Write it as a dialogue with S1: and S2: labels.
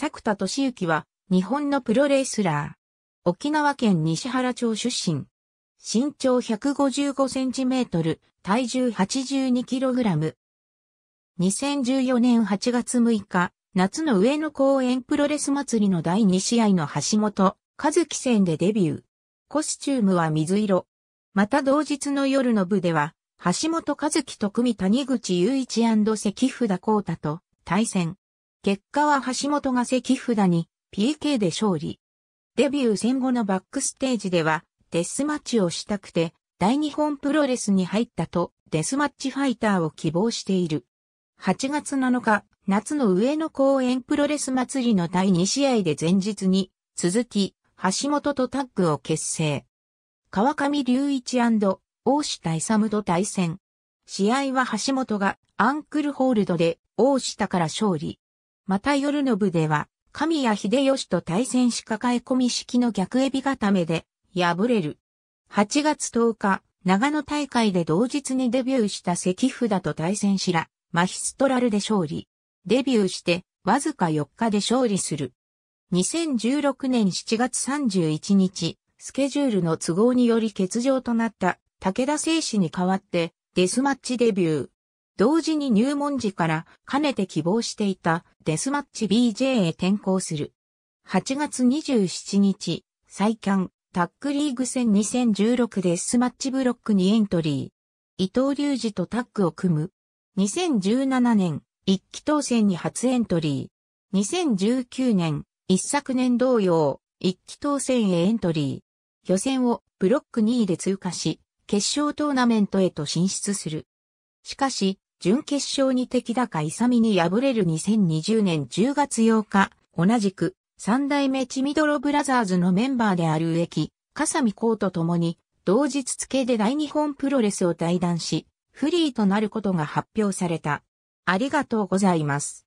S1: 作田敏之は、日本のプロレスラー。沖縄県西原町出身。身長155センチメートル、体重82キログラム。2014年8月6日、夏の上野公園プロレス祭りの第2試合の橋本、和樹戦でデビュー。コスチュームは水色。また同日の夜の部では、橋本和樹と組谷口雄一関札幸太と対戦。結果は橋本が関札に PK で勝利。デビュー戦後のバックステージではデスマッチをしたくて大日本プロレスに入ったとデスマッチファイターを希望している。8月7日、夏の上野公園プロレス祭りの第2試合で前日に続き橋本とタッグを結成。川上隆一大下勇と対戦。試合は橋本がアンクルホールドで大下から勝利。また夜の部では、神谷秀吉と対戦し抱え込み式の逆エビ固めで、敗れる。8月10日、長野大会で同日にデビューした関札と対戦しら、マヒストラルで勝利。デビューして、わずか4日で勝利する。2016年7月31日、スケジュールの都合により欠場となった武田聖子に代わってデスマッチデビュー。同時に入門時からかねて希望していたデスマッチ BJ へ転向する。8月27日、再キャン、タックリーグ戦2016デスマッチブロックにエントリー。伊藤隆二とタッグを組む。2017年、一期当選に初エントリー。2019年、一昨年同様、一期当選へエントリー。予選をブロック2位で通過し、決勝トーナメントへと進出する。しかし、準決勝に敵だサ勇に敗れる2020年10月8日、同じく、三代目チミドロブラザーズのメンバーである植木、笠見光と共に、同日付で大日本プロレスを退団し、フリーとなることが発表された。ありがとうございます。